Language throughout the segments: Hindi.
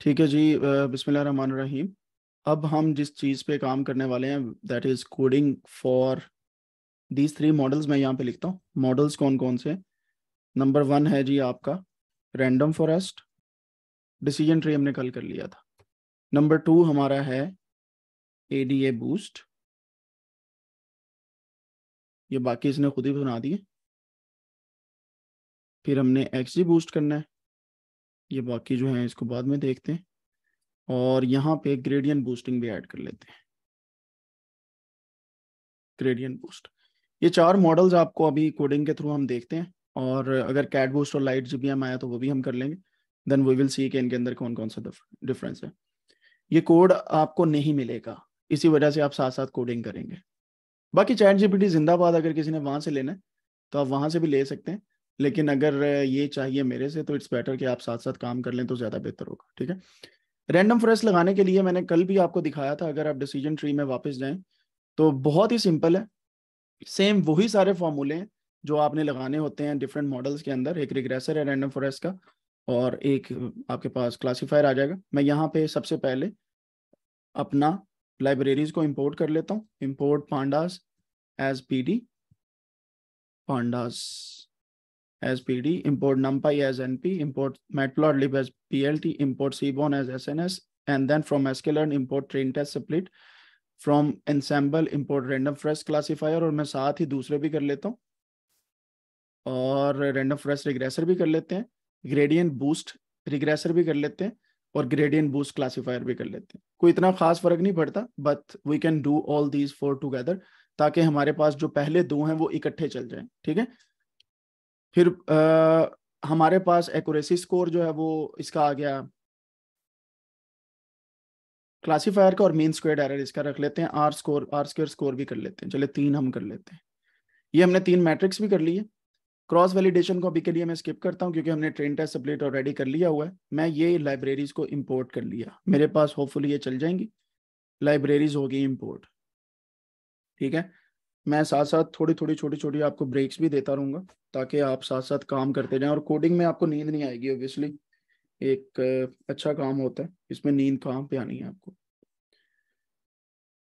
ठीक है जी बिस्मिल्लाह रहीम अब हम जिस चीज़ पे काम करने वाले हैं that is coding for these three models मैं यहाँ पे लिखता हूँ मॉडल्स कौन कौन से नंबर वन है जी आपका रैंडम फॉरेस्ट डिसीजन ट्री हमने कल कर लिया था नंबर टू हमारा है ए डी ए बूस्ट ये बाकी इसने खुद ही बना दिए फिर हमने एक्स जी बूस्ट करना है ये बाकी जो है इसको बाद में देखते हैं और यहाँ पे ग्रेडियंट बूस्टिंग भी ऐड कर लेते हैं ग्रेडियंट बूस्ट ये चार मॉडल्स आपको अभी कोडिंग के थ्रू हम देखते हैं और अगर कैट बूस्ट और लाइट जी आया तो वो भी हम कर लेंगे देन वी विल सी कि इनके अंदर कौन कौन सा डिफरेंस है ये कोड आपको नहीं मिलेगा इसी वजह से आप साथ साथ कोडिंग करेंगे बाकी चैट जीपीटी जिंदाबाद अगर किसी ने वहां से लेना है तो आप वहां से भी ले सकते हैं लेकिन अगर ये चाहिए मेरे से तो इट्स बेटर कि आप साथ साथ काम कर लें तो ज़्यादा बेहतर होगा ठीक है रैंडम फ्रेस लगाने के लिए मैंने कल भी आपको दिखाया था अगर आप डिसीजन ट्री में वापस जाएं तो बहुत ही सिंपल है सेम वही सारे फॉर्मूले हैं जो आपने लगाने होते हैं डिफरेंट मॉडल्स के अंदर एक रिग्रेसर है रैंडम फॉरेस्ट का और एक आपके पास क्लासीफायर आ जाएगा मैं यहाँ पे सबसे पहले अपना लाइब्रेरीज को इंपोर्ट कर लेता हूँ import pandas as P D pandas as PD, import NumPy as NP, import matplotlib as PLT, import Seaborn as SNS, and then from sklearn import train test split, from ensemble import random forest classifier और मैं साथ ही दूसरे भी कर लेता हूँ और रैंडम फ्रेश रिग्रेसर भी कर लेते हैं ग्रेडियंट बूस्ट रिग्रेसर भी कर लेते हैं और ग्रेडियंट बूस्ट क्लासिफायर भी कर लेते हैं कोई इतना खास फर्क नहीं पड़ता but we can do all these four together ताकि हमारे पास जो पहले दो हैं वो इकट्ठे चल जाएं ठीक है फिर आ, हमारे पास एक्यूरेसी स्कोर जो है वो इसका आ गया क्लासिफायर का और मीन स्क्वायर एरर इसका रख लेते हैं R score R square score भी कर लेते हैं चले तीन हम कर लेते हैं ये हमने तीन मैट्रिक्स भी कर लिए क्रॉस वैलिडेशन को अभी के लिए मैं स्किप करता हूँ क्योंकि हमने ट्रेन टेस्ट सबलेट ऑलरेडी कर लिया हुआ है मैं ये लाइब्रेरीज को इम्पोर्ट कर लिया मेरे पास होपफुली ये चल जाएंगी लाइब्रेरीज होगी इम्पोर्ट ठीक है मैं साथ साथ थोड़ी थोड़ी छोटी छोटी आपको ब्रेक्स भी देता रहूंगा ताकि आप साथ साथ काम करते जाएं और कोडिंग में आपको नींद नहीं आएगी ऑब्वियसली एक अच्छा काम होता है इसमें नींद कहाँ तो पे आनी है आपको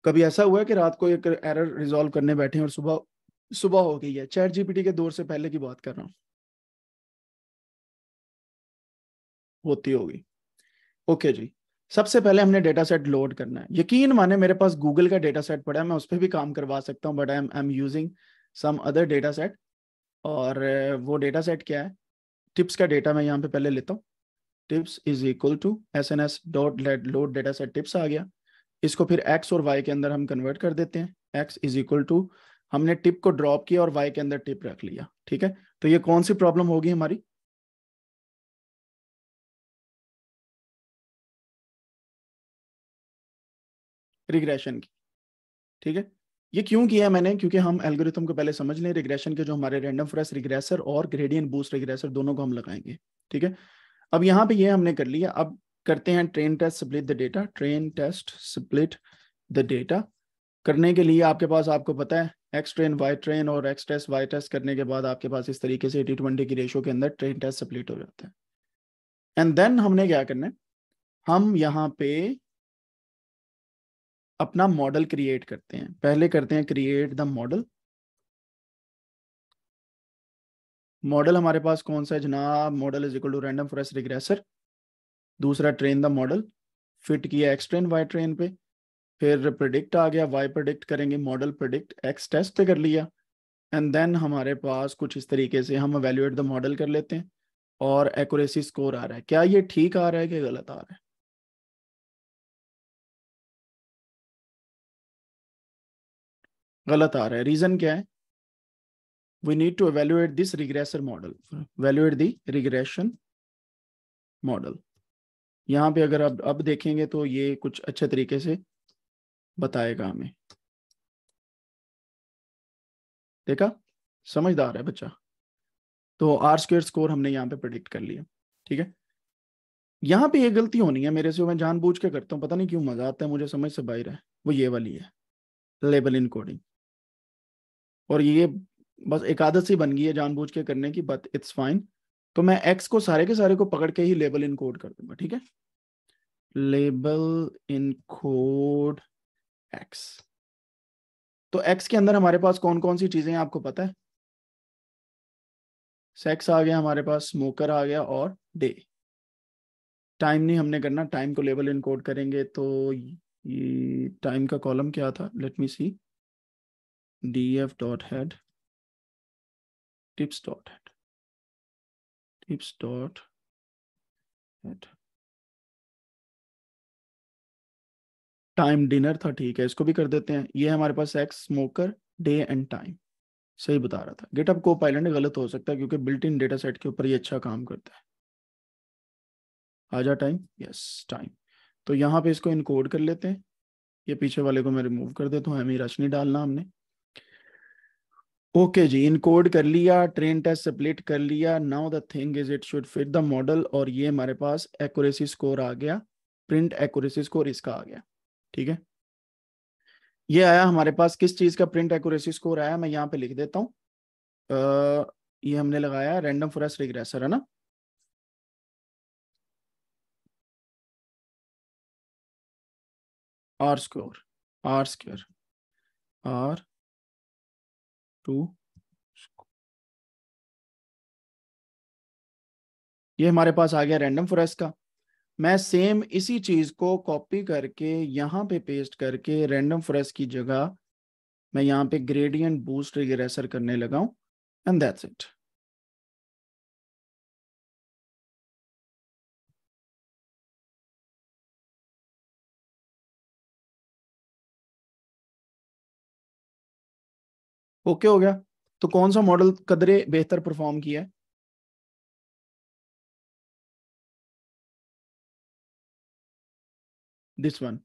कभी ऐसा हुआ है कि रात को एक एरर रिजॉल्व करने बैठे और सुबह सुबह हो गई है चैट जीपीटी के दौर से पहले की बात कर रहा हूँ होती होगी ओके जी सबसे पहले हमने डेटा सेट लोड करना है यकीन माने मेरे पास गूगल का डेटा सेट पड़ा है मैं उस पर भी काम करवा सकता हूँ but I am I am using some other data set और वो डेटा सेट क्या है टिप्स का डेटा मैं यहाँ पे पहले लेता हूँ tips is equal to S N S dot load data set tips आ गया इसको फिर एक्स और वाई के अंदर हम कन्वर्ट कर देते हैं एक्स इज इक्वल टू हमने टिप को ड्रॉप किया और वाई के अंदर टिप रख लिया ठीक है तो ये कौन सी प्रॉब्लम होगी हमारी रिग्रेशन की ठीक है ये क्यों किया मैंने क्योंकि हम एल्गोरिथम को पहले समझ लें रिग्रेशन के जो हमारे रैंडम फ्रेस रिग्रेसर और ग्रेडियंट बूस्ट रिग्रेसर दोनों को हम लगाएंगे ठीक है अब यहाँ पे ये हमने कर लिया अब करते हैं train test split the data train test split the data करने के लिए आपके पास आपको पता है एक्स ट्रेन वाई ट्रेन और एक्स टेस्ट वाई टेस्ट करने के बाद आपके पास इस तरीके से एटी ट्वेंटी की रेशो के अंदर ट्रेन टेस्ट स्प्लिट हो जाता है एंड देन हमने क्या करना है हम यहाँ पे अपना मॉडल क्रिएट करते हैं पहले करते हैं क्रिएट द मॉडल मॉडल हमारे पास कौन सा है जनाब model is equal to random forest regressor दूसरा ट्रेन द मॉडल फिट किया एक्स ट्रेन वाई ट्रेन पे फिर प्रिडिक्ट आ गया वाई प्रिडिक्ट करेंगे मॉडल प्रिडिक्ट एक्स टेस्ट पे कर लिया एंड देन हमारे पास कुछ इस तरीके से हम अवेल्यूएट द मॉडल कर लेते हैं और एक्यूरेसी स्कोर आ रहा है क्या ये ठीक आ रहा है कि गलत आ रहा है गलत आ रहा है रीजन क्या है we need to evaluate this regressor model evaluate the regression model यहाँ पे अगर अब अब देखेंगे तो ये कुछ अच्छे तरीके से बताएगा हमें देखा समझदार है बच्चा तो आर स्क्र स्कोर हमने यहाँ पे प्रिडिक्ट कर लिया ठीक है यहां पे ये गलती होनी है मेरे से मैं जानबूझ के करता हूँ पता नहीं क्यों मजा आता है मुझे समझ से बाहर है वो ये वाली है लेबल इनकोडिंग और ये बस एक आदत सी बन गई है जानबूझ के करने की बट इट्स फाइन तो मैं एक्स को सारे के सारे को पकड़ के ही लेबल इन कोड कर दूंगा ठीक है लेबल इन कोड एक्स तो एक्स के अंदर हमारे पास कौन कौन सी चीजें हैं आपको पता है सेक्स आ गया हमारे पास स्मोकर आ गया और डे टाइम नहीं हमने करना टाइम को लेबल इनकोड करेंगे तो ये टाइम का कॉलम क्या था let me see df dot head tips dot head tips dot head time dinner था ठीक है इसको भी कर देते हैं ये हमारे पास ex smoker day and time सही बता रहा था गेटअप को पायलट गलत हो सकता है क्योंकि बिल्ट इन डेटा सेट के ऊपर ये अच्छा काम करता है आजा टाइम यस टाइम तो यहाँ पे इसको इनकोड कर लेते हैं ये पीछे वाले को मैं रिमूव कर देता हूँ हमें रश नहीं डालना हमने ओके जी इनकोड कर लिया ट्रेन टेस्ट सप्लिट कर लिया now the thing is it should fit the model और ये हमारे पास एक्यूरेसी स्कोर आ गया प्रिंट एक्यूरेसी स्कोर इसका आ गया ठीक है ये आया हमारे पास किस चीज का प्रिंट एक्यूरेसी स्कोर आया मैं यहाँ पे लिख देता हूँ ये हमने लगाया रैंडम फॉरेस्ट रिग्रेसर है ना R score R square R ये हमारे पास आ गया रैंडम फॉरेस्ट का मैं सेम इसी चीज को कॉपी करके यहाँ पे पेस्ट करके रैंडम फॉरेस्ट की जगह मैं यहाँ पे ग्रेडियंट बूस्ट रिग्रेसर करने लगा एंड दैट्स इट ओके हो गया तो कौन सा मॉडल कदरे बेहतर परफॉर्म किया है दिस वन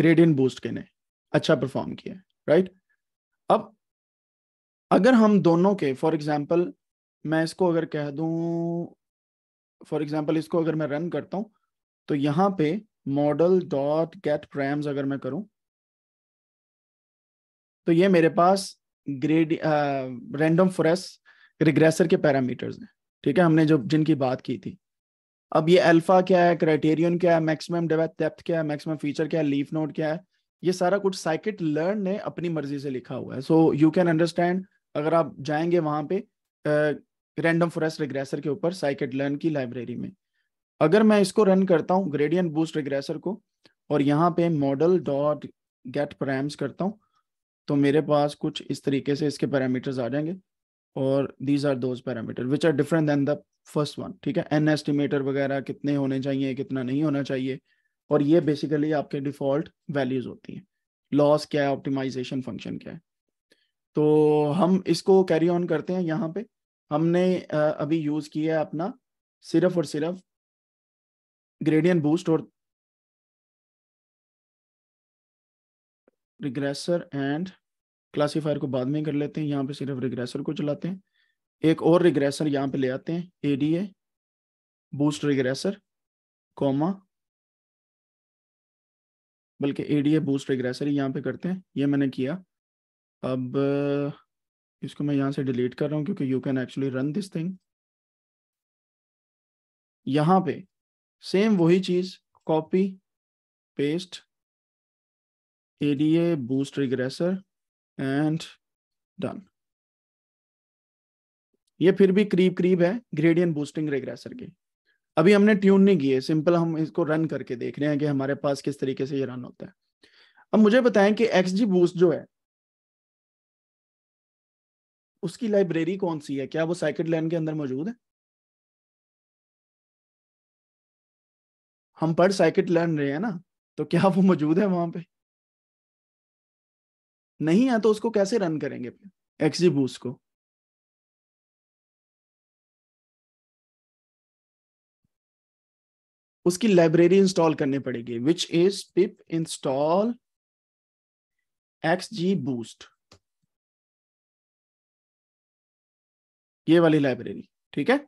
ग्रेडियंट बूस्ट के ने अच्छा परफॉर्म किया है राइट अब अगर हम दोनों के फॉर एग्जाम्पल मैं इसको अगर कह दूं फॉर एग्जाम्पल इसको अगर मैं रन करता हूं तो यहां पे मॉडल डॉट गेट प्रैम्स अगर मैं करूं तो ये मेरे पास ग्रेड रेंडम फोरेस रिग्रेसर के पैरामीटर्स हैं ठीक है हमने जो जिनकी बात की थी अब ये अल्फा क्या है क्राइटेरियन क्या है मैक्सिमम डेप्थ क्या है मैक्सिमम फीचर क्या है लीफ नोट क्या है ये सारा कुछ साइकिट लर्न ने अपनी मर्जी से लिखा हुआ है सो यू कैन अंडरस्टैंड अगर आप जाएंगे वहां पे रेंडम फॉरेस्ट रिग्रेसर के ऊपर साइकिट लर्न की लाइब्रेरी में अगर मैं इसको रन करता हूँ ग्रेडियन बूस्ट रिग्रेसर को और यहाँ पे मॉडल डॉट गेट प्रैम्स करता हूँ तो मेरे पास कुछ इस तरीके से इसके पैरामीटर्स आ जाएंगे और these are those parameter which are different than the first one ठीक है एन एस्टिमेटर वगैरह कितने होने चाहिए कितना नहीं होना चाहिए और ये बेसिकली आपके डिफॉल्ट वैल्यूज होती हैं लॉस क्या है ऑप्टिमाइजेशन फंक्शन क्या है तो हम इसको कैरी ऑन करते हैं यहाँ पे हमने अभी यूज किया है अपना सिर्फ और सिर्फ ग्रेडियन बूस्ट और रिग्रेसर एंड क्लासीफायर को बाद में कर लेते हैं यहाँ पे सिर्फ रिग्रेसर को चलाते हैं एक और रिग्रेसर यहाँ पे ले आते हैं A D A boost regressor comma बल्कि A D A boost regressor ही यहाँ पे करते हैं ये मैंने किया अब इसको मैं यहाँ से डिलीट कर रहा हूँ क्योंकि you can actually run this thing यहाँ पे सेम वही चीज़ copy paste A D A boost regressor and done ये फिर भी करीब करीब है ग्रेडियंट बूस्टिंग रेग्रेसर के अभी हमने ट्यून नहीं किए सिंपल हम इसको रन करके देख रहे हैं कि हमारे पास किस तरीके से ये रन होता है अब मुझे बताएं कि एक्स जी बूस्ट जो है उसकी लाइब्रेरी कौन सी है क्या वो साइकिल लैन के अंदर मौजूद है हम पढ़ साइकिल लैन रहे हैं ना तो क्या वो मौजूद है वहां पे नहीं है तो उसको कैसे रन करेंगे एक्सजी बूस्ट को उसकी लाइब्रेरी इंस्टॉल करनी पड़ेगी which is pip install XG boost ये वाली लाइब्रेरी ठीक है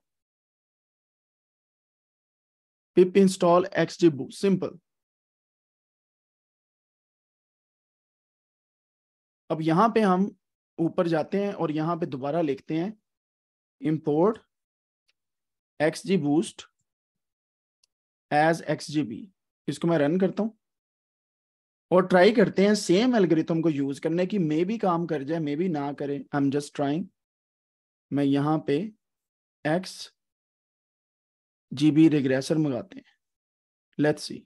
pip install XG boost simple अब यहां पे हम ऊपर जाते हैं और यहां पे दोबारा लिखते हैं import X G boost as X G B इसको मैं रन करता हूँ और ट्राई करते हैं सेम एल्गोरिथम को यूज करने की मे भी काम कर जाए मे भी ना करे आई एम जस्ट ट्राइंग मैं यहाँ पे एक्स जी बी रिग्रेसर मंगाते हैं लेट्स सी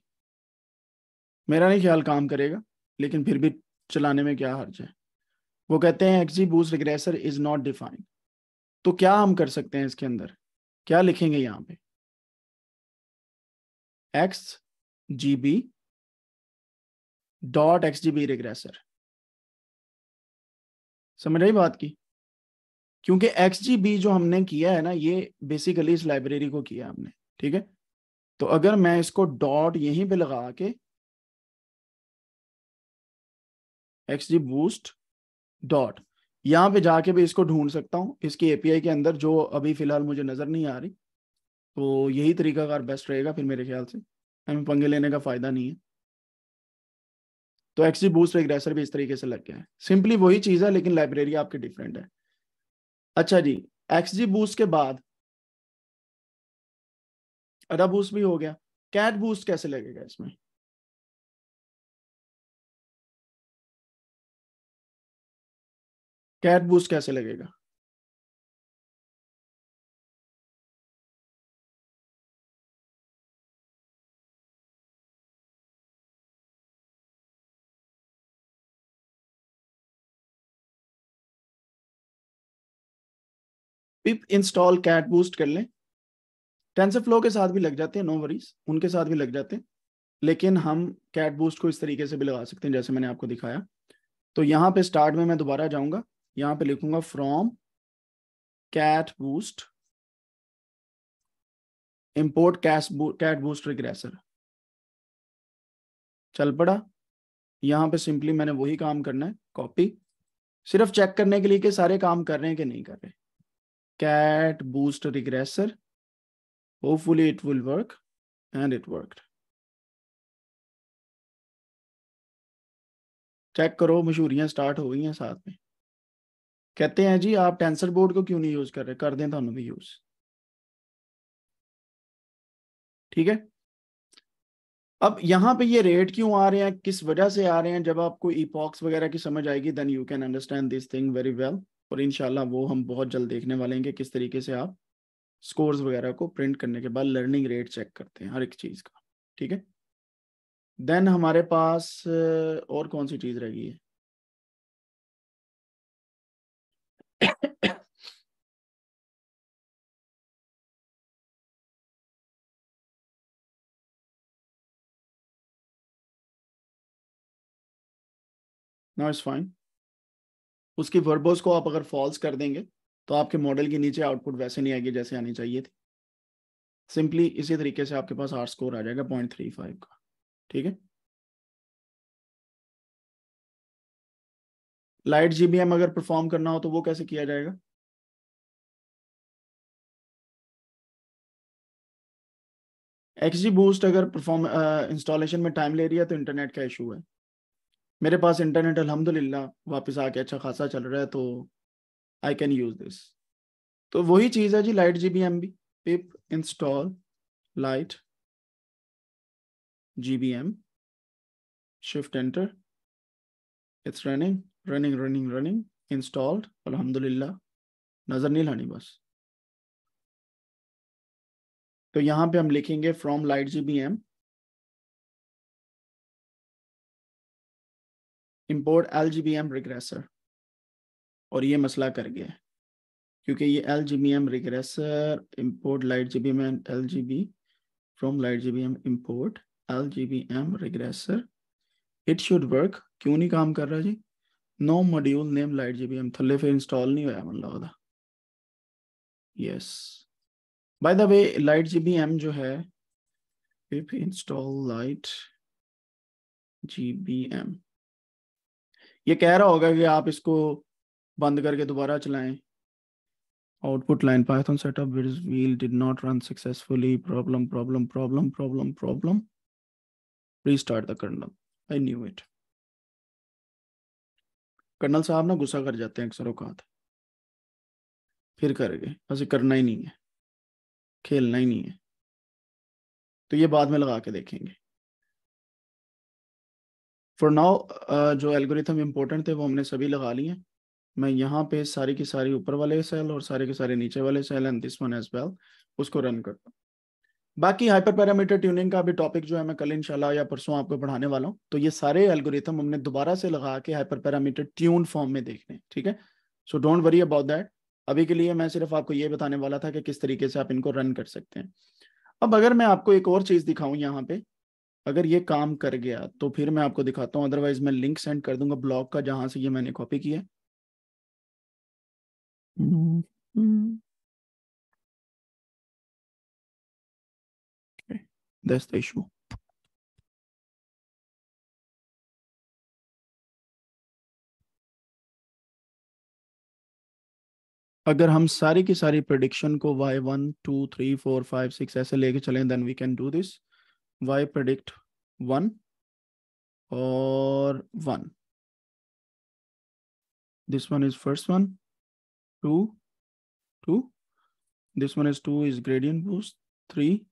मेरा नहीं ख्याल काम करेगा लेकिन फिर भी चलाने में क्या हर्ज है वो कहते हैं XG boost regressor is not defined तो क्या हम कर सकते हैं इसके अंदर क्या लिखेंगे यहां पे X G B dot X G B regressor समझ रही बात की क्योंकि एक्स जी बी जो हमने किया है ना ये बेसिकली इस लाइब्रेरी को किया हमने ठीक है तो अगर मैं इसको डॉट यहीं पे लगा के एक्स जी बूस्ट डॉट यहाँ पे जाके भी इसको ढूंढ सकता हूँ इसकी एपीआई के अंदर जो अभी फिलहाल मुझे नज़र नहीं आ रही तो यही तरीका कार बेस्ट रहेगा फिर मेरे ख्याल से हमें पंगे लेने का फ़ायदा नहीं है तो एक्सी बूस्ट रिग्रेसर भी इस तरीके से लग गया है सिंपली वही चीज़ है लेकिन लाइब्रेरी आपकी डिफरेंट है अच्छा जी एक्सजी बूस्ट के बाद अडा बूस्ट भी हो गया कैट बूस्ट कैसे लगेगा इसमें कैट बूस कैसे लगेगा पिप इंस्टॉल कैट बूस्ट कर लें टेंसर फ्लो के साथ भी लग जाते हैं नो वरीज उनके साथ भी लग जाते हैं लेकिन हम कैट बूस्ट को इस तरीके से भी लगा सकते हैं जैसे मैंने आपको दिखाया तो यहाँ पे स्टार्ट में मैं दोबारा जाऊंगा यहां पे लिखूंगा from cat boost import cash cat boost regressor चल पड़ा यहां पे सिंपली मैंने वही काम करना है कॉपी सिर्फ चेक करने के लिए के सारे काम कर रहे हैं कि नहीं कर रहे cat boost regressor hopefully it will work and it work check करो मशहूरियां स्टार्ट हो गई हैं साथ में कहते हैं जी आप टेंसर बोर्ड को क्यों नहीं यूज कर रहे कर दें थानू तो भी यूज ठीक है अब यहाँ पे ये रेट क्यों आ रहे हैं किस वजह से आ रहे हैं जब आपको ईपॉक्स वगैरह की समझ आएगी then you can understand this thing very well और इनशाला वो हम बहुत जल्द देखने वाले हैं कि किस तरीके से आप स्कोर्स वगैरह को प्रिंट करने के बाद लर्निंग रेट चेक करते हैं हर एक चीज़ का ठीक है देन हमारे पास और कौन सी चीज़ रह गई है नाउ इज फाइन उसकी वर्बोज को आप अगर फॉल्स कर देंगे तो आपके मॉडल के नीचे आउटपुट वैसे नहीं आएगी जैसे आनी चाहिए थी सिंपली इसी तरीके से आपके पास आर स्कोर आ जाएगा पॉइंट थ्री फाइव का ठीक है लाइट जीबीएम अगर परफॉर्म करना हो तो वो कैसे किया जाएगा एक्सजी बूस्ट अगर परफॉर्म इंस्टॉलेशन में टाइम ले रही है तो इंटरनेट का इशू है मेरे पास इंटरनेट अलहमदिल्ला वापस आके अच्छा खासा चल रहा है तो आई कैन यूज दिस तो वही चीज़ है जी लाइट जी बी एम बी pip install light G B M shift enter it's running running running running installed अल्हम्दुलिल्लाह नज़र नहीं लानी बस तो यहाँ पे हम लिखेंगे from light G B M import L G B M regressor और ये मसला कर गया क्योंकि ये L G B M regressor import light G B M and L G B from light G B M import L G B M regressor it should work क्यों नहीं काम कर रहा जी no module name light G B M थले फिर इंस्टॉल नहीं होया मतलब ओदा yes by the way light G B M जो है if install light G B M ये कह रहा होगा कि आप इसको बंद करके दोबारा चलाएं output line python setup wheel did not run successfully problem problem problem problem problem restart the kernel I knew it kernel साहब ना गुस्सा कर जाते हैं अक्सर औकात फिर करेंगे बस करना ही नहीं है खेलना ही नहीं है तो ये बाद में लगा के देखेंगे फॉर नाउ uh, जो एल्गोरिथम इम्पोर्टेंट थे वो हमने सभी लगा लिए हैं मैं यहाँ पे सारी की सारी ऊपर वाले सेल और सारे के सारे नीचे वाले cell and this one as well उसको रन करता हूँ बाकी हाइपर पैरामीटर ट्यूनिंग का भी टॉपिक जो है मैं कल इंशाल्लाह या परसों आपको पढ़ाने वाला हूँ तो ये सारे एल्गोरिथम हमने दोबारा से लगा के हाइपर पैरामीटर ट्यून फॉर्म में देखने ठीक है so don't worry about that अभी के लिए मैं सिर्फ आपको ये बताने वाला था कि किस तरीके से आप इनको रन कर सकते हैं अब अगर मैं आपको एक और चीज दिखाऊं यहाँ पे अगर ये काम कर गया तो फिर मैं आपको दिखाता हूँ अदरवाइज मैं लिंक सेंड कर दूंगा ब्लॉग का जहां से ये मैंने कॉपी किया हम्म, हम्म। अगर हम सारी की सारी प्रडिक्शन को Y one two three four five six ऐसे लेके चलें then we can do this y predict one or one. this one is first one two, two. this one is two is gradient boost three,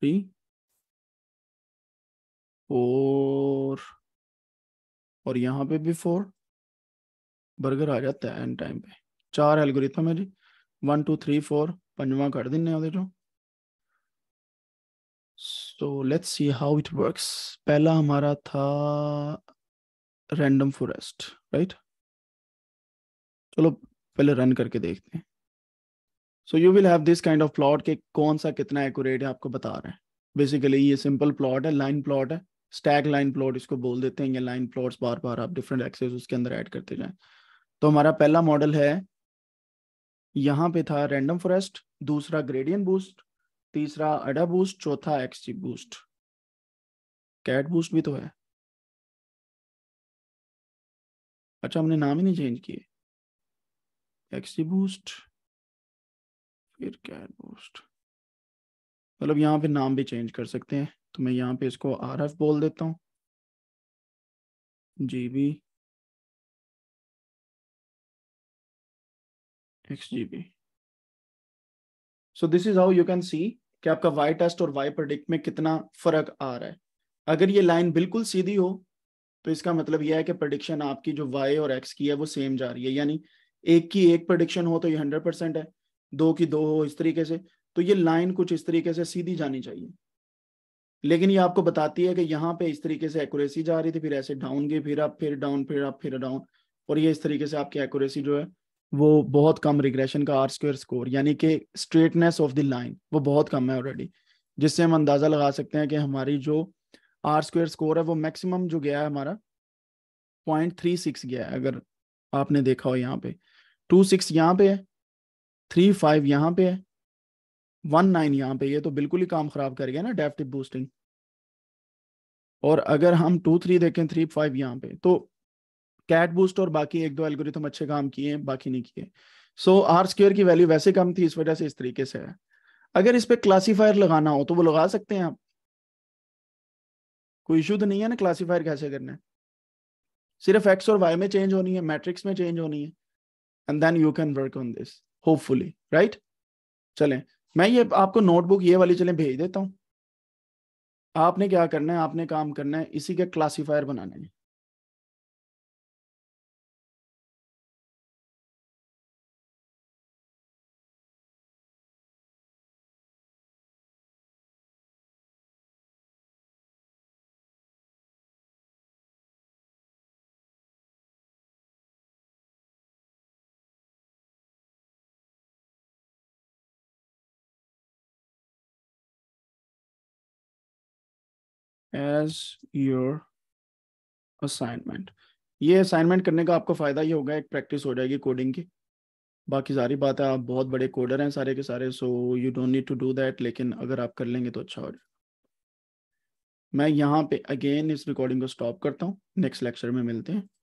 three, four, और यहाँ पे भी फोर बर्गर आ जाता है एंड टाइम पे चार एल्गोरिथम है जी वन टू थ्री फोर पंजवा कर दें so let's see how it works पहला हमारा था रैंडम फॉरेस्ट राइट चलो पहले रन करके देखते हैं so you will have this kind of plot के कौन सा कितना एक्यूरेट है आपको बता रहा है बेसिकली ये सिंपल प्लॉट है लाइन प्लॉट है स्टैक लाइन प्लॉट इसको बोल देते हैं ये लाइन प्लॉट्स बार बार आप डिफरेंट एक्सेस उसके अंदर ऐड करते जाएं तो हमारा पहला मॉडल है यहाँ पे था रैंडम फॉरेस्ट दूसरा ग्रेडियन बूस्ट तीसरा अडा बूस्ट चौथा एक्सजी बूस्ट कैट बूस्ट भी तो है अच्छा हमने नाम ही नहीं चेंज किए एक्सजी बूस्ट फिर कैट बूस्ट मतलब यहाँ पे नाम भी चेंज कर सकते हैं तो मैं यहाँ पे इसको आर एफ बोल देता हूँ G B X G B so this is how you can see कि आपका वाई टेस्ट और वाई प्रोडिक्ट में कितना फर्क आ रहा है अगर ये लाइन बिल्कुल सीधी हो तो इसका मतलब यह है कि प्रडिक्शन आपकी जो वाई और एक्स की है वो सेम जा रही है यानी एक की एक प्रडिक्शन हो तो ये हंड्रेड परसेंट है दो की दो हो इस तरीके से तो ये लाइन कुछ इस तरीके से सीधी जानी चाहिए लेकिन ये आपको बताती है कि यहाँ पे इस तरीके से एक्यूरेसी जा रही थी फिर ऐसे डाउन गई फिर आप फिर डाउन फिर आप फिर डाउन और ये इस तरीके से आपकी एक्यूरेसी जो है वो बहुत कम रिग्रेशन का आर स्क्र स्कोर यानी कि स्ट्रेटनेस ऑफ द लाइन वो बहुत कम है ऑलरेडी जिससे हम अंदाज़ा लगा सकते हैं कि हमारी जो आर स्क्र स्कोर है वो मैक्सिमम जो गया है हमारा पॉइंट थ्री सिक्स गया है अगर आपने देखा हो यहाँ पे टू सिक्स यहाँ पे है थ्री फाइव यहाँ पे है वन नाइन यहाँ पे ये तो बिल्कुल ही काम खराब कर गया ना डेफ्टिव बूस्टिंग और अगर हम टू थ्री देखें थ्री फाइव यहाँ पे तो कैट बूस्ट और बाकी एक दो एल्गोरिथम अच्छे काम किए बाकी नहीं किए सो आर स्क्र की वैल्यू वैसे कम थी इस वजह से इस तरीके से है अगर इस पर क्लासीफायर लगाना हो तो वो लगा सकते हैं आप कोई इशू तो नहीं है ना क्लासीफायर कैसे करना है सिर्फ एक्स और वाई में चेंज होनी है मैट्रिक्स में चेंज होनी है and then you can work on this hopefully right चलें मैं ये आपको नोटबुक ये वाली चलें भेज देता हूँ आपने क्या करना है आपने काम करना है इसी के क्लासीफायर बनाने हैं एज योर असाइनमेंट ये असाइनमेंट करने का आपको फ़ायदा ये होगा एक प्रैक्टिस हो जाएगी कोडिंग की बाकी सारी बात है आप बहुत बड़े कोडर हैं सारे के सारे so you don't need to do that लेकिन अगर आप कर लेंगे तो अच्छा हो जाएगा मैं यहाँ पे अगेन इस रिकॉर्डिंग को स्टॉप करता हूँ नेक्स्ट लेक्चर में मिलते हैं